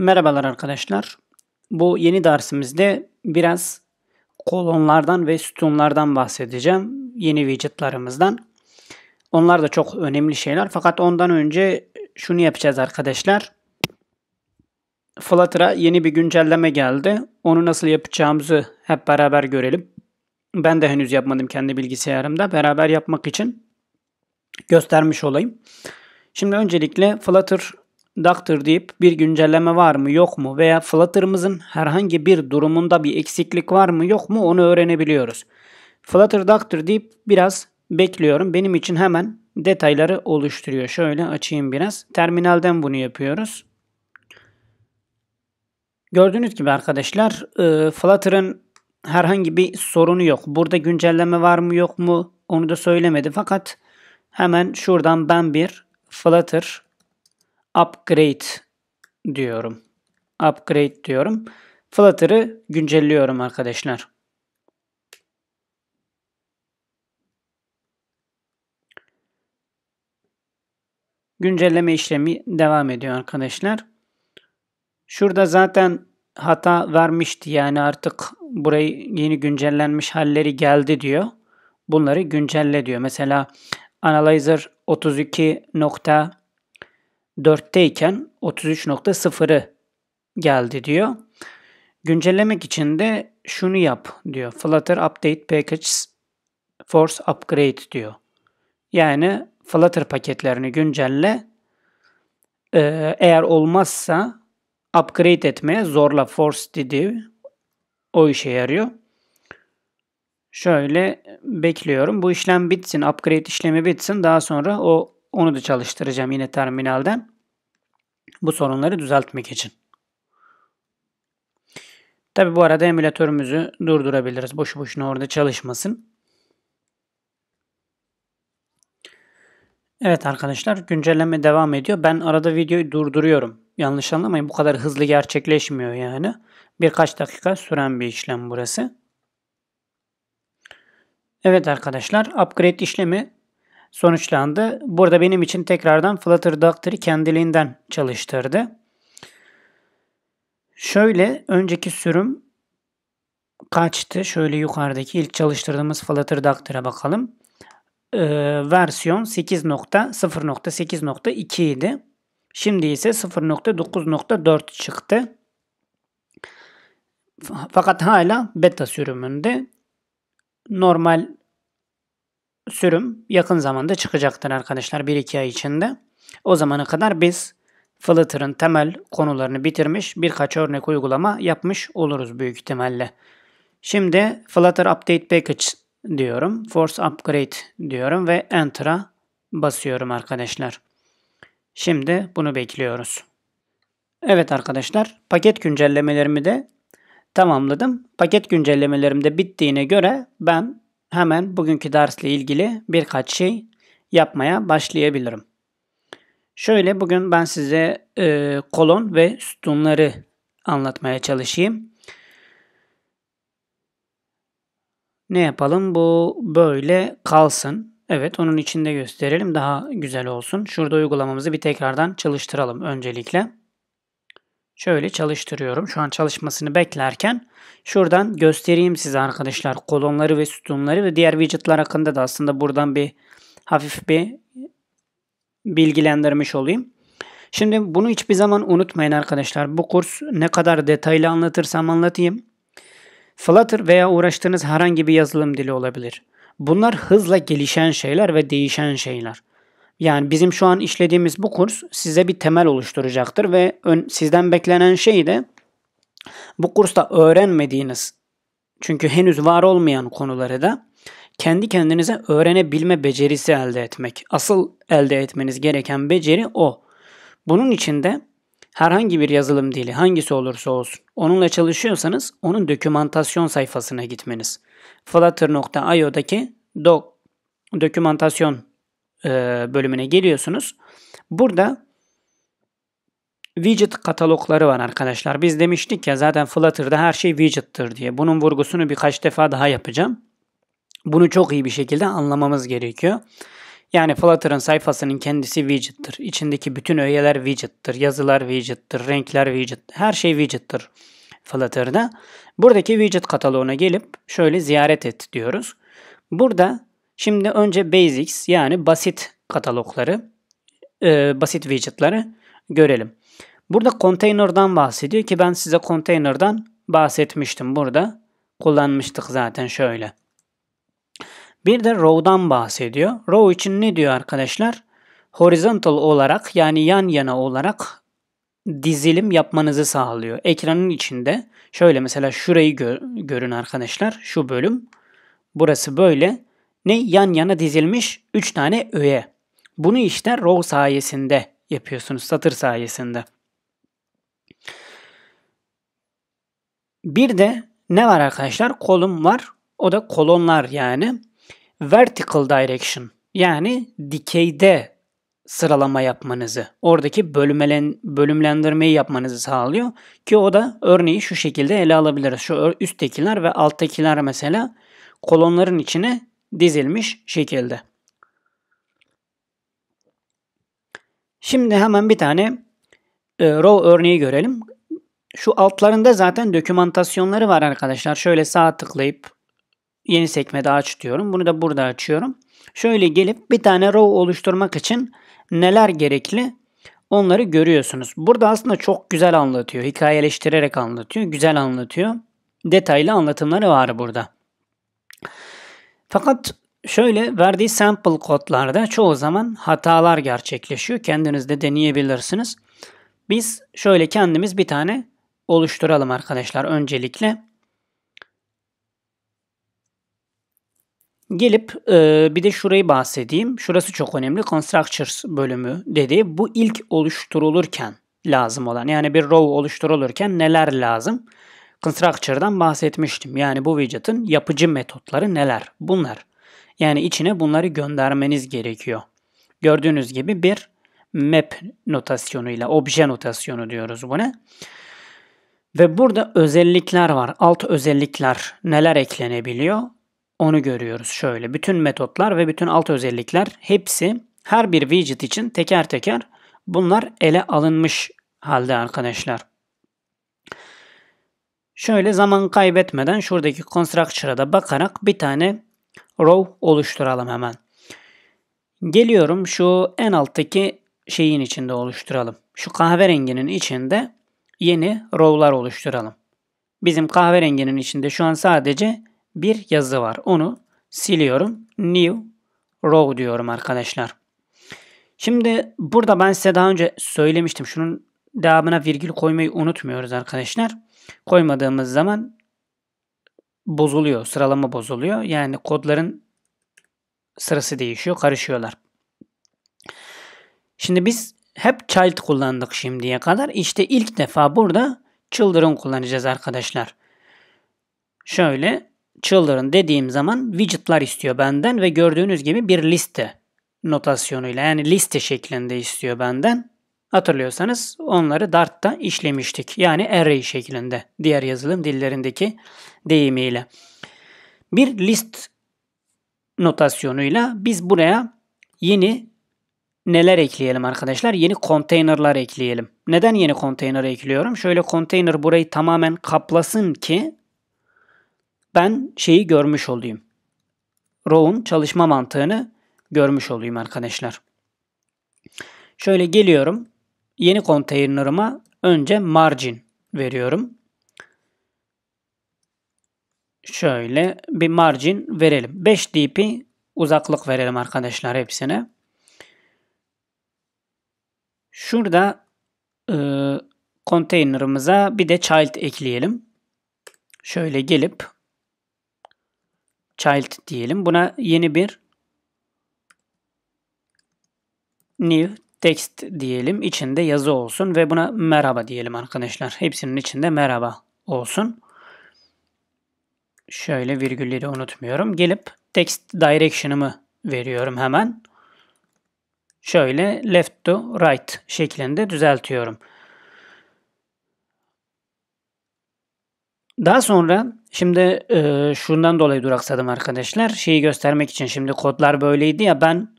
Merhabalar arkadaşlar. Bu yeni dersimizde biraz kolonlardan ve sütunlardan bahsedeceğim. Yeni widgetlarımızdan. Onlar da çok önemli şeyler. Fakat ondan önce şunu yapacağız arkadaşlar. Flutter'a yeni bir güncelleme geldi. Onu nasıl yapacağımızı hep beraber görelim. Ben de henüz yapmadım kendi bilgisayarımda. Beraber yapmak için göstermiş olayım. Şimdi öncelikle Flutter Doctor deyip bir güncelleme var mı yok mu veya Flutter'ımızın herhangi bir durumunda bir eksiklik var mı yok mu onu öğrenebiliyoruz. Flutter Doctor deyip biraz bekliyorum. Benim için hemen detayları oluşturuyor. Şöyle açayım biraz. Terminalden bunu yapıyoruz. Gördüğünüz gibi arkadaşlar e, Flutter'ın herhangi bir sorunu yok. Burada güncelleme var mı yok mu onu da söylemedi. Fakat hemen şuradan ben bir Flutter upgrade diyorum. Upgrade diyorum. Flutter'ı güncelliyorum arkadaşlar. Güncelleme işlemi devam ediyor arkadaşlar. Şurada zaten hata vermişti. Yani artık burayı yeni güncellenmiş halleri geldi diyor. Bunları güncelle diyor. Mesela Analyzer 32. 4'teyken 33.0'ı geldi diyor. Güncellemek için de şunu yap diyor. Flutter Update package Force Upgrade diyor. Yani Flutter paketlerini güncelle. Ee, eğer olmazsa upgrade etmeye zorla force dediği o işe yarıyor. Şöyle bekliyorum. Bu işlem bitsin. Upgrade işlemi bitsin. Daha sonra o onu da çalıştıracağım yine terminalden. Bu sorunları düzeltmek için. Tabi bu arada emülatörümüzü durdurabiliriz. Boşu boşuna orada çalışmasın. Evet arkadaşlar güncelleme devam ediyor. Ben arada videoyu durduruyorum. Yanlış anlamayın bu kadar hızlı gerçekleşmiyor yani. Birkaç dakika süren bir işlem burası. Evet arkadaşlar upgrade işlemi sonuçlandı. Burada benim için tekrardan Flutter Doctor'ı kendiliğinden çalıştırdı. Şöyle önceki sürüm kaçtı? Şöyle yukarıdaki ilk çalıştırdığımız Flutter Doctor'a bakalım. Ee, versiyon 8.0.8.2 idi. Şimdi ise 0.9.4 çıktı. Fakat hala beta sürümünde normal sürüm yakın zamanda çıkacaktır arkadaşlar 1-2 ay içinde. O zamana kadar biz Flutter'ın temel konularını bitirmiş birkaç örnek uygulama yapmış oluruz büyük ihtimalle. Şimdi Flutter Update Package diyorum. Force Upgrade diyorum ve Enter'a basıyorum arkadaşlar. Şimdi bunu bekliyoruz. Evet arkadaşlar paket güncellemelerimi de tamamladım. Paket güncellemelerim de bittiğine göre ben hemen bugünkü dersle ilgili birkaç şey yapmaya başlayabilirim. Şöyle bugün ben size e, kolon ve sütunları anlatmaya çalışayım. Ne yapalım? Bu böyle kalsın. Evet onun içinde gösterelim daha güzel olsun. Şurada uygulamamızı bir tekrardan çalıştıralım öncelikle. Şöyle çalıştırıyorum. Şu an çalışmasını beklerken şuradan göstereyim size arkadaşlar kolonları ve sütunları ve diğer widgetler hakkında da aslında buradan bir hafif bir bilgilendirmiş olayım. Şimdi bunu hiçbir zaman unutmayın arkadaşlar. Bu kurs ne kadar detaylı anlatırsam anlatayım. Flutter veya uğraştığınız herhangi bir yazılım dili olabilir. Bunlar hızla gelişen şeyler ve değişen şeyler. Yani bizim şu an işlediğimiz bu kurs size bir temel oluşturacaktır ve ön, sizden beklenen şey de bu kursta öğrenmediğiniz çünkü henüz var olmayan konuları da kendi kendinize öğrenebilme becerisi elde etmek. Asıl elde etmeniz gereken beceri o. Bunun için de herhangi bir yazılım dili hangisi olursa olsun onunla çalışıyorsanız onun dokümantasyon sayfasına gitmeniz. Flutter.io'daki do dokümantasyon e, bölümüne geliyorsunuz. Burada widget katalogları var arkadaşlar. Biz demiştik ya zaten Flutter'da her şey widget'tır diye. Bunun vurgusunu birkaç defa daha yapacağım. Bunu çok iyi bir şekilde anlamamız gerekiyor. Yani Flutter'ın sayfasının kendisi widget'tır. İçindeki bütün öğeler widget'tır. Yazılar widget'tır. Renkler widget. Her şey widget'tır Flutter'da. Buradaki widget kataloğuna gelip şöyle ziyaret et diyoruz. Burada Şimdi önce basics yani basit katalogları, e, basit widget'ları görelim. Burada container'dan bahsediyor ki ben size container'dan bahsetmiştim burada. Kullanmıştık zaten şöyle. Bir de row'dan bahsediyor. Row için ne diyor arkadaşlar? Horizontal olarak yani yan yana olarak dizilim yapmanızı sağlıyor. Ekranın içinde şöyle mesela şurayı gö görün arkadaşlar. Şu bölüm. Burası böyle ne yan yana dizilmiş 3 tane öğe. Bunu işte row sayesinde yapıyorsunuz, satır sayesinde. Bir de ne var arkadaşlar? Kolum var. O da kolonlar yani. Vertical direction yani dikeyde sıralama yapmanızı, oradaki bölümlen, bölümlendirmeyi yapmanızı sağlıyor. Ki o da örneği şu şekilde ele alabiliriz. Şu üsttekiler ve alttakiler mesela kolonların içine dizilmiş şekilde. Şimdi hemen bir tane e, row örneği görelim. Şu altlarında zaten dokümantasyonları var arkadaşlar. Şöyle sağ tıklayıp yeni sekme daha aç diyorum. Bunu da burada açıyorum. Şöyle gelip bir tane row oluşturmak için neler gerekli onları görüyorsunuz. Burada aslında çok güzel anlatıyor. Hikayeleştirerek anlatıyor. Güzel anlatıyor. Detaylı anlatımları var burada. Fakat şöyle verdiği sample kodlarda çoğu zaman hatalar gerçekleşiyor. Kendiniz de deneyebilirsiniz. Biz şöyle kendimiz bir tane oluşturalım arkadaşlar öncelikle. Gelip e, bir de şurayı bahsedeyim. Şurası çok önemli. Constructures bölümü dediği bu ilk oluşturulurken lazım olan. Yani bir row oluşturulurken neler lazım? Constructure'dan bahsetmiştim. Yani bu widget'ın yapıcı metotları neler? Bunlar. Yani içine bunları göndermeniz gerekiyor. Gördüğünüz gibi bir map notasyonuyla, obje notasyonu diyoruz buna. Ve burada özellikler var. Alt özellikler neler eklenebiliyor? Onu görüyoruz şöyle. Bütün metotlar ve bütün alt özellikler hepsi her bir widget için teker teker bunlar ele alınmış halde arkadaşlar. Şöyle zaman kaybetmeden şuradaki constructure'a da bakarak bir tane row oluşturalım hemen. Geliyorum şu en alttaki şeyin içinde oluşturalım. Şu kahverenginin içinde yeni row'lar oluşturalım. Bizim kahverenginin içinde şu an sadece bir yazı var. Onu siliyorum. New row diyorum arkadaşlar. Şimdi burada ben size daha önce söylemiştim. Şunun devamına virgül koymayı unutmuyoruz arkadaşlar koymadığımız zaman bozuluyor. Sıralama bozuluyor. Yani kodların sırası değişiyor. Karışıyorlar. Şimdi biz hep child kullandık şimdiye kadar. İşte ilk defa burada children kullanacağız arkadaşlar. Şöyle children dediğim zaman widget'lar istiyor benden ve gördüğünüz gibi bir liste notasyonuyla yani liste şeklinde istiyor benden. Hatırlıyorsanız onları Dart'ta işlemiştik. Yani array şeklinde diğer yazılım dillerindeki deyimiyle. Bir list notasyonuyla biz buraya yeni neler ekleyelim arkadaşlar? Yeni konteynerlar ekleyelim. Neden yeni konteyner ekliyorum? Şöyle konteyner burayı tamamen kaplasın ki ben şeyi görmüş olayım. Row'un çalışma mantığını görmüş olayım arkadaşlar. Şöyle geliyorum yeni konteynerıma önce margin veriyorum. Şöyle bir margin verelim. 5 dp uzaklık verelim arkadaşlar hepsine. Şurada e, konteynerımıza bir de child ekleyelim. Şöyle gelip child diyelim. Buna yeni bir new text diyelim. içinde yazı olsun ve buna merhaba diyelim arkadaşlar. Hepsinin içinde merhaba olsun. Şöyle virgülleri unutmuyorum. Gelip text direction'ımı veriyorum hemen. Şöyle left to right şeklinde düzeltiyorum. Daha sonra şimdi e, şundan dolayı duraksadım arkadaşlar. Şeyi göstermek için şimdi kodlar böyleydi ya ben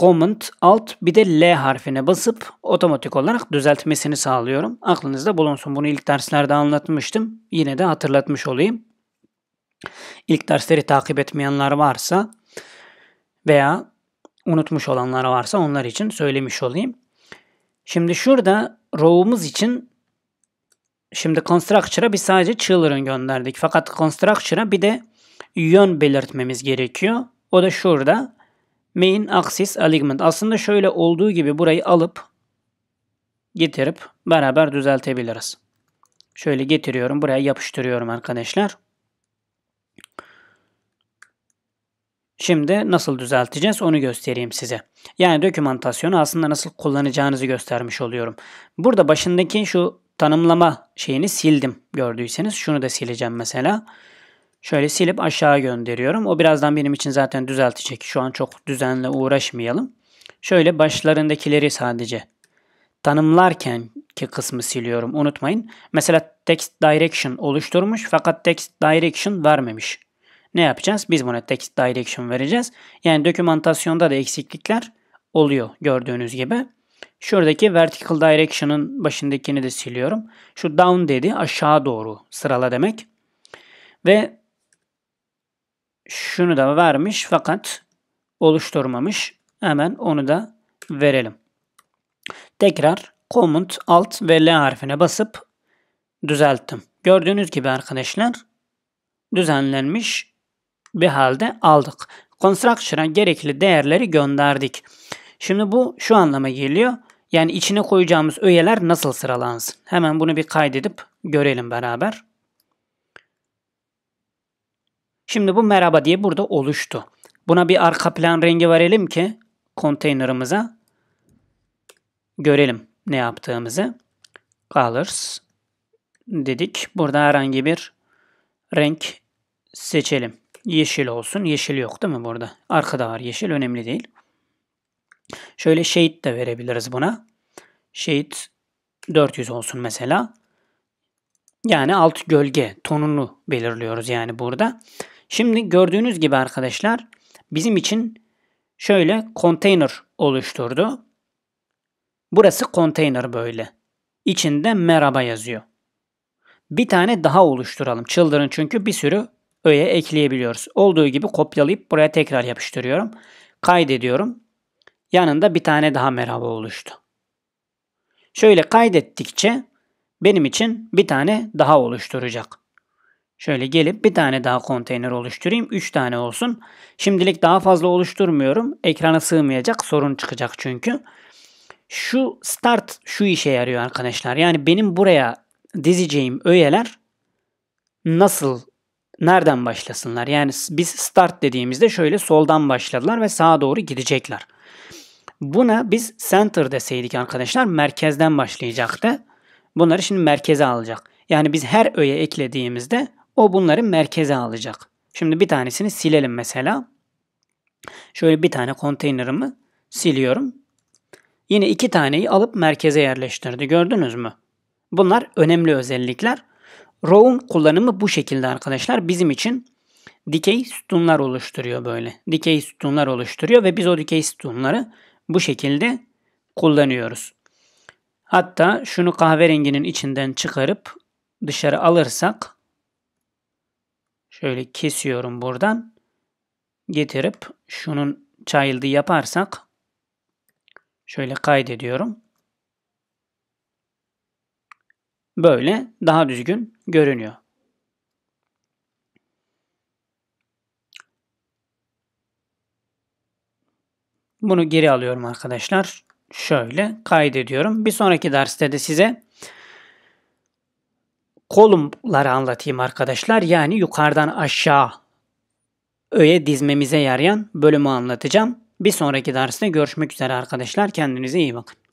Command, Alt bir de L harfine basıp otomatik olarak düzeltmesini sağlıyorum. Aklınızda bulunsun. Bunu ilk derslerde anlatmıştım. Yine de hatırlatmış olayım. İlk dersleri takip etmeyenler varsa veya unutmuş olanlar varsa onlar için söylemiş olayım. Şimdi şurada row'umuz için şimdi constructor'a bir sadece children gönderdik. Fakat constructor'a bir de yön belirtmemiz gerekiyor. O da şurada main axis alignment. Aslında şöyle olduğu gibi burayı alıp getirip beraber düzeltebiliriz. Şöyle getiriyorum. Buraya yapıştırıyorum arkadaşlar. Şimdi nasıl düzelteceğiz onu göstereyim size. Yani dokümantasyonu aslında nasıl kullanacağınızı göstermiş oluyorum. Burada başındaki şu tanımlama şeyini sildim gördüyseniz. Şunu da sileceğim mesela. Mesela. Şöyle silip aşağı gönderiyorum. O birazdan benim için zaten düzeltecek. Şu an çok düzenle uğraşmayalım. Şöyle başlarındakileri sadece tanımlarken ki kısmı siliyorum. Unutmayın. Mesela text direction oluşturmuş fakat text direction vermemiş. Ne yapacağız? Biz buna text direction vereceğiz. Yani dokümantasyonda da eksiklikler oluyor gördüğünüz gibi. Şuradaki vertical direction'ın başındakini de siliyorum. Şu down dedi aşağı doğru sırala demek. Ve şunu da vermiş fakat oluşturmamış. Hemen onu da verelim. Tekrar Command Alt ve L harfine basıp düzelttim. Gördüğünüz gibi arkadaşlar düzenlenmiş bir halde aldık. Construction'a gerekli değerleri gönderdik. Şimdi bu şu anlama geliyor. Yani içine koyacağımız öğeler nasıl sıralansın? Hemen bunu bir kaydedip görelim beraber. Şimdi bu merhaba diye burada oluştu. Buna bir arka plan rengi verelim ki konteynerımıza görelim ne yaptığımızı. Colors dedik. Burada herhangi bir renk seçelim. Yeşil olsun. Yeşil yok değil mi burada? Arkada var yeşil. Önemli değil. Şöyle shade de verebiliriz buna. Shade 400 olsun mesela. Yani alt gölge tonunu belirliyoruz yani burada. Şimdi gördüğünüz gibi arkadaşlar bizim için şöyle konteyner oluşturdu. Burası konteyner böyle. İçinde merhaba yazıyor. Bir tane daha oluşturalım. Çıldırın çünkü bir sürü öğe ekleyebiliyoruz. Olduğu gibi kopyalayıp buraya tekrar yapıştırıyorum. Kaydediyorum. Yanında bir tane daha merhaba oluştu. Şöyle kaydettikçe benim için bir tane daha oluşturacak. Şöyle gelip bir tane daha konteyner oluşturayım. 3 tane olsun. Şimdilik daha fazla oluşturmuyorum. Ekrana sığmayacak. Sorun çıkacak çünkü. Şu start şu işe yarıyor arkadaşlar. Yani benim buraya dizeceğim öğeler nasıl nereden başlasınlar? Yani biz start dediğimizde şöyle soldan başladılar ve sağa doğru gidecekler. Buna biz center deseydik arkadaşlar merkezden başlayacaktı. Bunları şimdi merkeze alacak. Yani biz her öğe eklediğimizde o bunları merkeze alacak. Şimdi bir tanesini silelim mesela. Şöyle bir tane konteynerımı siliyorum. Yine iki taneyi alıp merkeze yerleştirdi. Gördünüz mü? Bunlar önemli özellikler. Row'un kullanımı bu şekilde arkadaşlar. Bizim için dikey sütunlar oluşturuyor böyle. Dikey sütunlar oluşturuyor ve biz o dikey sütunları bu şekilde kullanıyoruz. Hatta şunu kahverenginin içinden çıkarıp dışarı alırsak Şöyle kesiyorum buradan. Getirip şunun child'ı yaparsak şöyle kaydediyorum. Böyle daha düzgün görünüyor. Bunu geri alıyorum arkadaşlar. Şöyle kaydediyorum. Bir sonraki derste de size kolumları anlatayım arkadaşlar. Yani yukarıdan aşağı öğe dizmemize yarayan bölümü anlatacağım. Bir sonraki derste görüşmek üzere arkadaşlar. Kendinize iyi bakın.